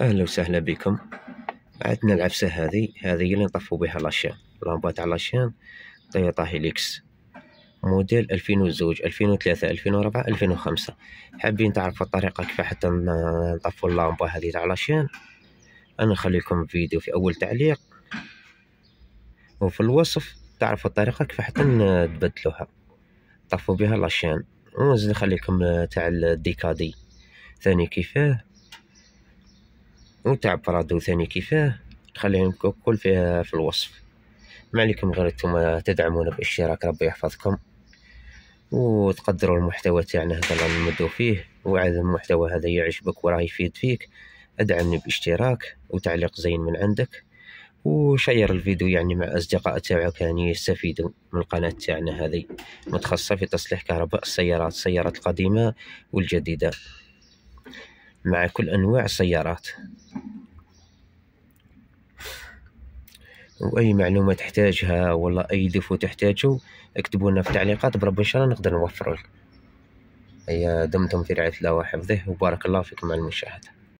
اهلا وسهلا بكم عندنا العفسة هذه هذه اللي نطفو بها لاشين لامبات على لاشين تويوتا هيليكس موديل ألفين 2003 ألفين وثلاثة ألفين وربعة ألفين وخمسة حابين تعرفوا الطريقة كيف حتى نطفو اللامبة هذه تاع لاشين انا نخليكم فيديو في اول تعليق وفي الوصف تعرفوا الطريقة كيف حتى تبدلوها طفوا بها لاشين ونزل نخليكم تاع الديكادي ثاني كيفاه ونتاع برادو ثاني كيفاه خليهم كل فيها في الوصف ما عليكم غير انتم تدعمونا بالاشتراك ربي يحفظكم وتقدروا المحتوى تاعنا هذا اللي نمدو فيه وعاد المحتوى هذا يعجبك وراه يفيد فيك ادعمني باشتراك وتعليق زين من عندك وشير الفيديو يعني مع اصدقاء تاعك يعني يستفيدوا من القناه تاعنا هذه متخصصه في تصليح كهرباء السيارات السيارات القديمه والجديده مع كل أنواع السيارات وأي معلومة تحتاجها ولا أي دفو تحتاجه اكتبوا لنا في التعليقات برب إن شاء الله نقدر نوفره لك دمتم في رعاية الله وحفظه وبارك الله فيكم على المشاهدة